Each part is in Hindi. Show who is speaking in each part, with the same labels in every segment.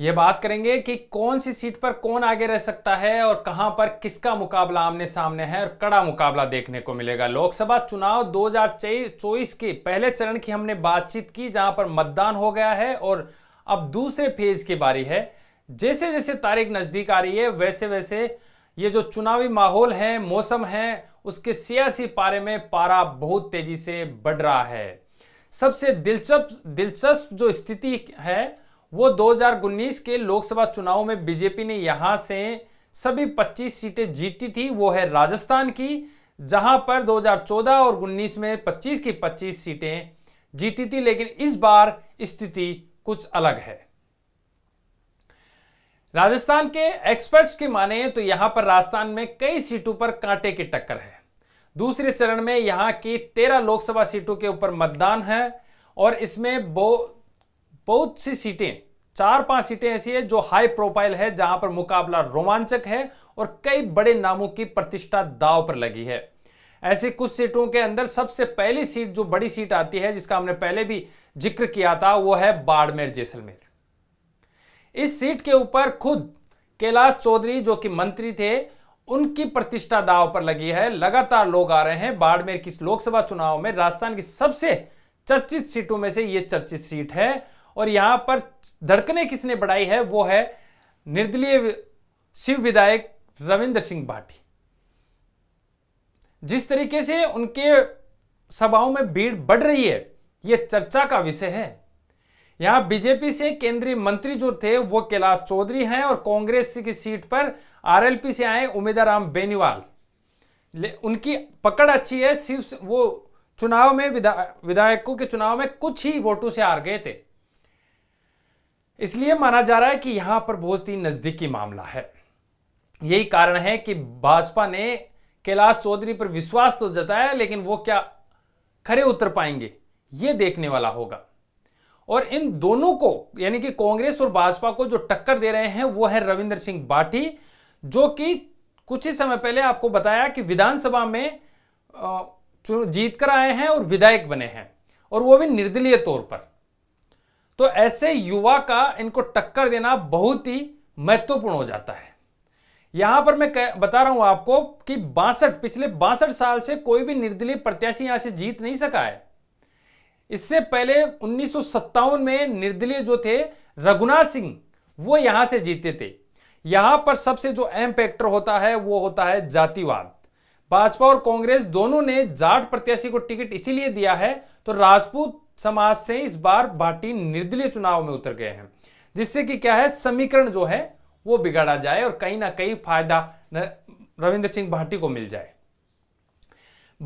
Speaker 1: ये बात करेंगे कि कौन सी सीट पर कौन आगे रह सकता है और कहां पर किसका मुकाबला आमने सामने है और कड़ा मुकाबला देखने को मिलेगा लोकसभा चुनाव दो के पहले चरण की हमने बातचीत की जहां पर मतदान हो गया है और अब दूसरे फेज की बारी है जैसे जैसे तारीख नजदीक आ रही है वैसे वैसे ये जो चुनावी माहौल है मौसम है उसके सियासी पारे में पारा बहुत तेजी से बढ़ रहा है सबसे दिलचस्प दिलचस्प जो स्थिति है वो 2019 के लोकसभा चुनाव में बीजेपी ने यहां से सभी 25 सीटें जीती थी वो है राजस्थान की जहां पर 2014 और 19 में 25 की 25 सीटें जीती थी लेकिन इस बार स्थिति कुछ अलग है राजस्थान के एक्सपर्ट्स की माने तो यहां पर राजस्थान में कई सीटों पर कांटे की टक्कर है दूसरे चरण में यहां की तेरह लोकसभा सीटों के ऊपर मतदान है और इसमें बहुत सी सीटें चार पांच सीटें ऐसी है जो हाई प्रोफाइल है जहां पर मुकाबला रोमांचक है और कई बड़े नामों की प्रतिष्ठा दाव पर लगी है ऐसी कुछ सीटों के अंदर सबसे पहली सीट जो बड़ी सीट आती है जिसका हमने पहले भी जिक्र किया था वो है बाड़मेर जैसलमेर इस सीट के ऊपर खुद कैलाश चौधरी जो कि मंत्री थे उनकी प्रतिष्ठा दाव पर लगी है लगातार लोग आ रहे हैं बाड़मेर की लोकसभा चुनाव में राजस्थान की सबसे चर्चित सीटों में से यह चर्चित सीट है और यहां पर धड़कने किसने बढ़ाई है वो है निर्दलीय शिव विधायक रविंद्र सिंह भाटी जिस तरीके से उनके सभाओं में भीड़ बढ़ रही है यह चर्चा का विषय है यहां बीजेपी से केंद्रीय मंत्री जो थे वो कैलाश चौधरी हैं और कांग्रेस की सीट पर आरएलपी से आए उम्मीदाराम बेनीवाल उनकी पकड़ अच्छी है सिर्फ वो चुनाव में विधायकों के चुनाव में कुछ ही वोटों से हार गए थे इसलिए माना जा रहा है कि यहां पर बहुत ही नजदीकी मामला है यही कारण है कि भाजपा ने कैलाश चौधरी पर विश्वास तो जताया लेकिन वो क्या खरे उतर पाएंगे ये देखने वाला होगा और इन दोनों को यानी कि कांग्रेस और भाजपा को जो टक्कर दे रहे हैं वो है रविंद्र सिंह बाठी जो कि कुछ ही समय पहले आपको बताया कि विधानसभा में जीत कर आए हैं और विधायक बने हैं और वो भी निर्दलीय तौर पर तो ऐसे युवा का इनको टक्कर देना बहुत ही महत्वपूर्ण हो जाता है यहां पर मैं बता रहा हूं आपको कि बासठ पिछले बासठ साल से कोई भी निर्दलीय प्रत्याशी यहां से जीत नहीं सका है इससे पहले उन्नीस में निर्दलीय जो थे रघुनाथ सिंह वो यहां से जीते थे यहां पर सबसे जो अहम फैक्टर होता है वो होता है जातिवाद भाजपा और कांग्रेस दोनों ने जाट प्रत्याशी को टिकट इसीलिए दिया है तो राजपूत समाज से इस बार भाटी निर्दलीय चुनाव में उतर गए हैं जिससे कि क्या है समीकरण जो है वो बिगाड़ा जाए और कहीं ना कहीं फायदा रविंद्र सिंह भाटी को मिल जाए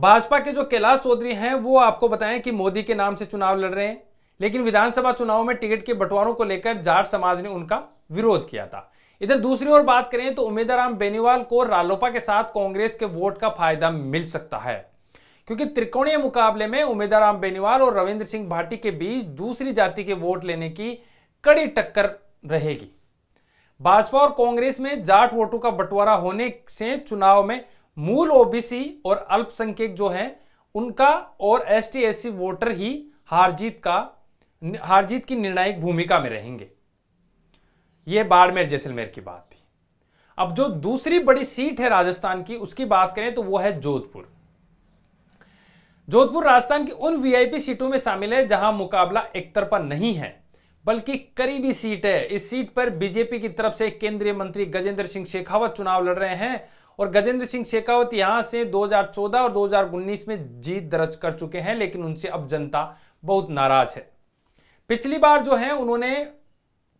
Speaker 1: भाजपा के जो कैलाश चौधरी हैं वो आपको बताएं कि मोदी के नाम से चुनाव लड़ रहे हैं लेकिन विधानसभा चुनाव में टिकट के बंटवारों को लेकर जाट समाज ने उनका विरोध किया था इधर दूसरी ओर बात करें तो उम्मीदवार बेनीवाल को रालोपा के साथ कांग्रेस के वोट का फायदा मिल सकता है क्योंकि त्रिकोणीय मुकाबले में उमेदाराम बेनीवाल और रविंद्र सिंह भाटी के बीच दूसरी जाति के वोट लेने की कड़ी टक्कर रहेगी भाजपा और कांग्रेस में जाट वोटों का बंटवारा होने से चुनाव में मूल ओबीसी और अल्पसंख्यक जो है उनका और एस टी वोटर ही हारजीत का हारजीत की निर्णायक भूमिका में रहेंगे यह बाड़मेर जैसलमेर की बात थी अब जो दूसरी बड़ी सीट है राजस्थान की उसकी बात करें तो वो है जोधपुर जोधपुर राजस्थान की उन वीआईपी सीटों में शामिल है जहां मुकाबला एक तरफा नहीं है बल्कि करीबी सीट है इस सीट पर बीजेपी की तरफ से केंद्रीय मंत्री गजेंद्र सिंह शेखावत चुनाव लड़ रहे हैं और गजेंद्र सिंह शेखावत यहां से 2014 और 2019 में जीत दर्ज कर चुके हैं लेकिन उनसे अब जनता बहुत नाराज है पिछली बार जो है उन्होंने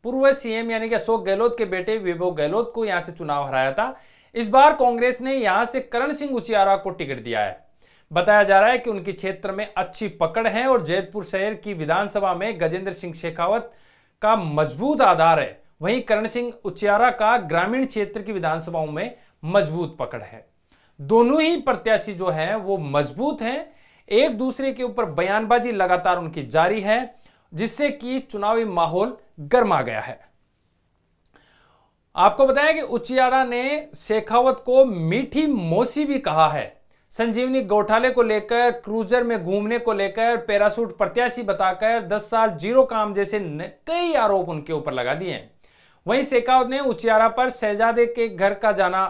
Speaker 1: पूर्व सीएम यानी कि अशोक गहलोत के बेटे विभो गहलोत को यहां से चुनाव हराया था इस बार कांग्रेस ने यहां से करण सिंह उचियारा को टिकट दिया है बताया जा रहा है कि उनके क्षेत्र में अच्छी पकड़ है और जयपुर शहर की विधानसभा में गजेंद्र सिंह शेखावत का मजबूत आधार है वहीं करण सिंह उचियारा का ग्रामीण क्षेत्र की विधानसभाओं में मजबूत पकड़ है दोनों ही प्रत्याशी जो हैं वो मजबूत हैं एक दूसरे के ऊपर बयानबाजी लगातार उनकी जारी है जिससे कि चुनावी माहौल गर्मा गया है आपको बताया कि उचियारा ने शेखावत को मीठी मोसी भी कहा है संजीवनी गौठाले को लेकर क्रूजर में घूमने को लेकर पैरासूट प्रत्याशी बताकर 10 साल जीरो काम जैसे कई आरोप उनके ऊपर लगा दिए हैं वहीं शेखावत ने उचियारा पर शहजादे के घर का जाना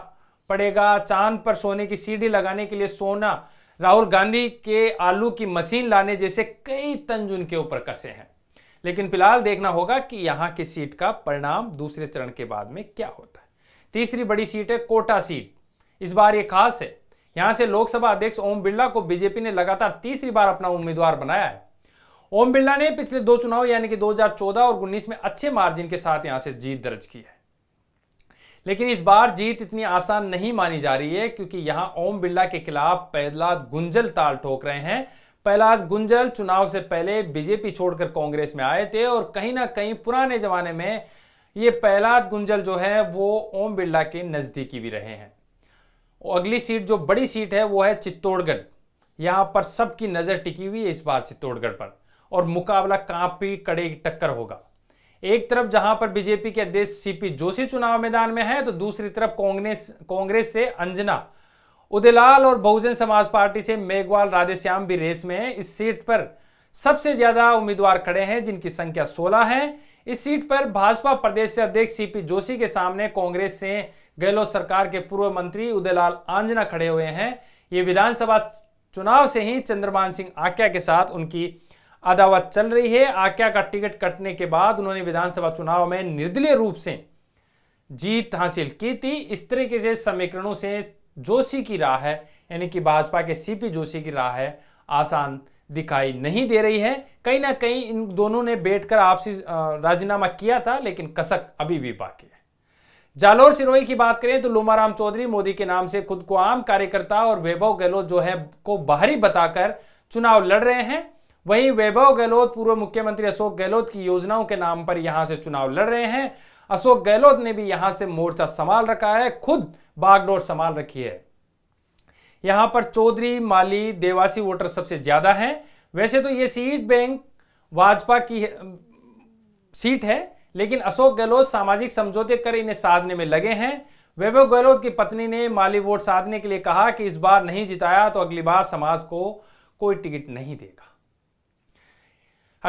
Speaker 1: पड़ेगा चांद पर सोने की सीढ़ी लगाने के लिए सोना राहुल गांधी के आलू की मशीन लाने जैसे कई तंज उनके ऊपर कसे हैं लेकिन फिलहाल देखना होगा कि यहां की सीट का परिणाम दूसरे चरण के बाद में क्या होता है तीसरी बड़ी सीट है कोटा सीट इस बार ये खास है यहां से लोकसभा अध्यक्ष ओम बिरला को बीजेपी ने लगातार तीसरी बार अपना उम्मीदवार बनाया है ओम बिरला ने पिछले दो चुनाव यानी कि 2014 और 19 में अच्छे मार्जिन के साथ यहां से जीत दर्ज की है लेकिन इस बार जीत इतनी आसान नहीं मानी जा रही है क्योंकि यहां ओम बिरला के खिलाफ प्रहलाद गुंजल ताल ठोक रहे हैं प्रहलाद गुंजल चुनाव से पहले बीजेपी छोड़कर कांग्रेस में आए थे और कहीं ना कहीं पुराने जमाने में ये प्रहलाद गुंजल जो है वो ओम बिरला के नजदीकी भी रहे हैं और अगली सीट जो बड़ी सीट है वो है चित्तौड़गढ़ यहां पर सबकी नज़र टिकी हुई है इस बार चित्तौड़गढ़ पर और मुकाबला काफ़ी कड़े टक्कर होगा एक तरफ जहां पर बीजेपी के अध्यक्ष सीपी जोशी चुनाव मैदान में है तो दूसरी तरफ कांग्रेस कांग्रेस से अंजना उदयलाल और बहुजन समाज पार्टी से मेघवाल राधेश्याम भी रेस में है इस सीट पर सबसे ज्यादा उम्मीदवार खड़े हैं जिनकी संख्या 16 है इस सीट पर भाजपा प्रदेश अध्यक्ष सीपी जोशी के सामने कांग्रेस से गहलोत सरकार के पूर्व मंत्री उदयलाल आंजना खड़े हुए हैं ये विधानसभा चुनाव से ही चंद्रमान सिंह आक्या के साथ उनकी अदावत चल रही है आक्या का टिकट कटने के बाद उन्होंने विधानसभा चुनाव में निर्दलीय रूप से जीत हासिल की थी इस तरीके से समीकरणों से जोशी की राह है यानी कि भाजपा के सीपी जोशी की राह है आसान दिखाई नहीं दे रही है कहीं ना कहीं इन दोनों ने बैठकर आपसी राजीनामा किया था लेकिन कसक अभी भी बाकी है जालोर सिरोही की बात करें तो लुमाराम चौधरी मोदी के नाम से खुद को आम कार्यकर्ता और वैभव गहलोत जो है को बाहरी बताकर चुनाव लड़ रहे हैं वहीं वैभव गहलोत पूर्व मुख्यमंत्री अशोक गहलोत की योजनाओं के नाम पर यहां से चुनाव लड़ रहे हैं अशोक गहलोत ने भी यहां से मोर्चा संभाल रखा है खुद बागडोर संभाल रखी है यहां पर चौधरी माली देवासी वोटर सबसे ज्यादा हैं वैसे तो ये सीट बैंक भाजपा की सीट है लेकिन अशोक गहलोत सामाजिक समझौते कर इन्हें साधने में लगे हैं वैभव गहलोत की पत्नी ने माली वोट साधने के लिए कहा कि इस बार नहीं जिताया तो अगली बार समाज को कोई टिकट नहीं देगा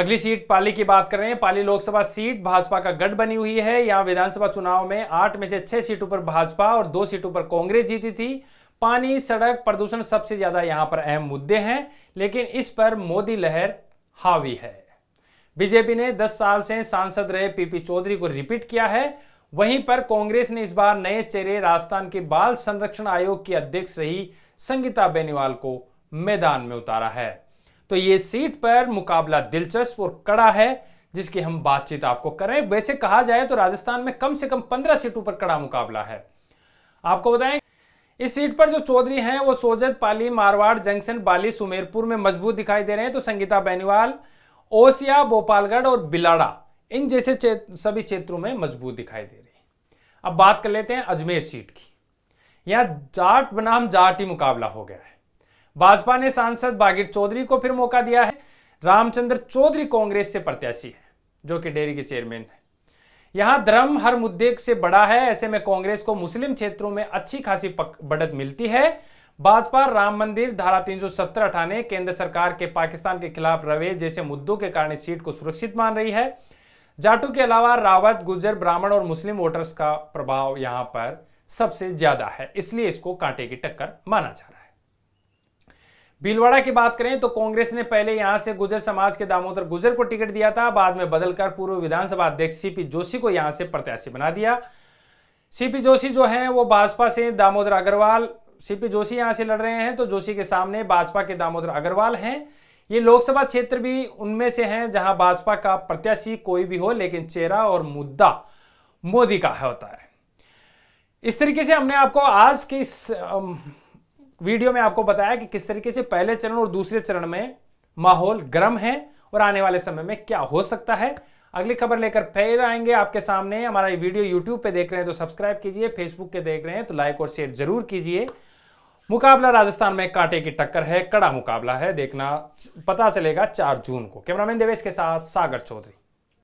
Speaker 1: अगली सीट पाली की बात करें पाली लोकसभा सीट भाजपा का गढ़ बनी हुई है यहां विधानसभा चुनाव में आठ में से छह सीटों पर भाजपा और दो सीटों पर कांग्रेस जीती थी पानी सड़क प्रदूषण सबसे ज्यादा यहां पर अहम मुद्दे हैं लेकिन इस पर मोदी लहर हावी है बीजेपी ने 10 साल से सांसद रहे पीपी चौधरी को रिपीट किया है वहीं पर कांग्रेस ने इस बार नए चेहरे राजस्थान के बाल संरक्षण आयोग की अध्यक्ष रही संगीता बेनीवाल को मैदान में उतारा है तो ये सीट पर मुकाबला दिलचस्प और कड़ा है जिसकी हम बातचीत आपको करें वैसे कहा जाए तो राजस्थान में कम से कम पंद्रह सीटों पर कड़ा मुकाबला है आपको बताएं इस सीट पर जो चौधरी हैं वो सोजत पाली मारवाड़ जंक्शन बाली सुमेरपुर में मजबूत दिखाई दे रहे हैं तो संगीता बेनीवाल ओसिया भोपालगढ़ और बिलाड़ा इन जैसे सभी क्षेत्रों में मजबूत दिखाई दे रही है अब बात कर लेते हैं अजमेर सीट की यहां जाट बनाम जाट ही मुकाबला हो गया है भाजपा ने सांसद बागीर चौधरी को फिर मौका दिया है रामचंद्र चौधरी कांग्रेस से प्रत्याशी है जो कि डेयरी के चेयरमैन है यहां धर्म हर मुद्दे से बड़ा है ऐसे में कांग्रेस को मुस्लिम क्षेत्रों में अच्छी खासी बढ़त मिलती है भाजपा राम मंदिर धारा सत्तर हटाने केंद्र सरकार के पाकिस्तान के खिलाफ रवे जैसे मुद्दों के कारण सीट को सुरक्षित मान रही है जाटू के अलावा रावत गुजर ब्राह्मण और मुस्लिम वोटर्स का प्रभाव यहां पर सबसे ज्यादा है इसलिए इसको कांटे की टक्कर माना जा रहा है भीलवाड़ा की बात करें तो कांग्रेस ने पहले यहां से गुजर समाज के दामोदर गुजर को टिकट दिया था बाद में बदलकर पूर्व विधानसभा अध्यक्ष सीपी जोशी को यहां से प्रत्याशी बना दिया सीपी जोशी जो हैं वो भाजपा से दामोदर अग्रवाल सीपी जोशी यहां से लड़ रहे हैं तो जोशी के सामने भाजपा के दामोदर अग्रवाल हैं ये लोकसभा क्षेत्र भी उनमें से हैं जहां भाजपा का प्रत्याशी कोई भी हो लेकिन चेहरा और मुद्दा मोदी का होता है इस तरीके से हमने आपको आज के इस वीडियो में आपको बताया कि किस तरीके से पहले चरण और दूसरे चरण में माहौल गर्म है और आने वाले समय में क्या हो सकता है अगली खबर लेकर फिर आएंगे आपके सामने हमारा ये वीडियो यूट्यूब पे देख रहे हैं तो सब्सक्राइब कीजिए फेसबुक के देख रहे हैं तो लाइक और शेयर जरूर कीजिए मुकाबला राजस्थान में कांटे की टक्कर है कड़ा मुकाबला है देखना पता चलेगा चार जून को कैमरामैन देवेश के साथ सागर चौधरी